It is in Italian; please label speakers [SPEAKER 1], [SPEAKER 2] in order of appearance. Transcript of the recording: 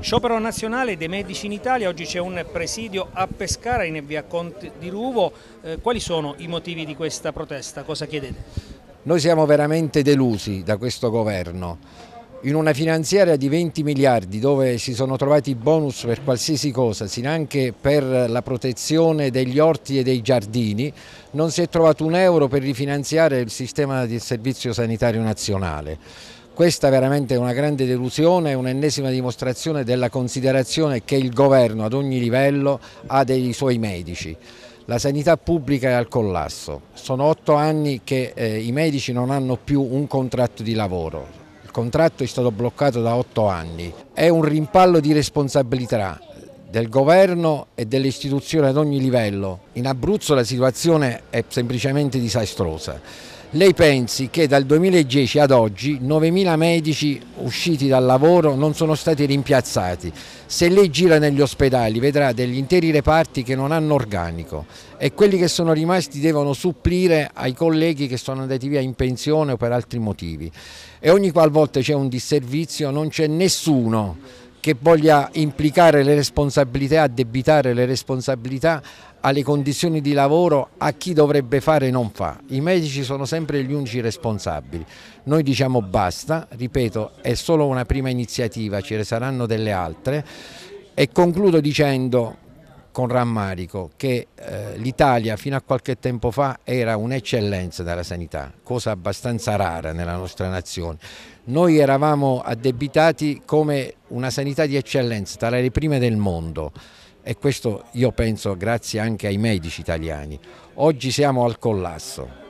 [SPEAKER 1] Sciopero nazionale dei medici in Italia, oggi c'è un presidio a Pescara in via Conte di Ruvo, eh, quali sono i motivi di questa protesta? Cosa chiedete?
[SPEAKER 2] Noi siamo veramente delusi da questo governo. In una finanziaria di 20 miliardi dove si sono trovati bonus per qualsiasi cosa, sin anche per la protezione degli orti e dei giardini, non si è trovato un euro per rifinanziare il sistema del servizio sanitario nazionale. Questa è veramente una grande delusione, un'ennesima dimostrazione della considerazione che il governo ad ogni livello ha dei suoi medici. La sanità pubblica è al collasso, sono otto anni che eh, i medici non hanno più un contratto di lavoro, il contratto è stato bloccato da otto anni, è un rimpallo di responsabilità del governo e delle istituzioni ad ogni livello. In Abruzzo la situazione è semplicemente disastrosa lei pensi che dal 2010 ad oggi 9.000 medici usciti dal lavoro non sono stati rimpiazzati. Se lei gira negli ospedali vedrà degli interi reparti che non hanno organico e quelli che sono rimasti devono supplire ai colleghi che sono andati via in pensione o per altri motivi. E ogni qualvolta c'è un disservizio non c'è nessuno che voglia implicare le responsabilità, addebitare le responsabilità alle condizioni di lavoro a chi dovrebbe fare e non fa. I medici sono sempre gli unici responsabili. Noi diciamo basta, ripeto, è solo una prima iniziativa, ce ne saranno delle altre e concludo dicendo con rammarico che eh, l'Italia fino a qualche tempo fa era un'eccellenza della sanità, cosa abbastanza rara nella nostra nazione. Noi eravamo addebitati come una sanità di eccellenza, tra le prime del mondo e questo io penso grazie anche ai medici italiani. Oggi siamo al collasso.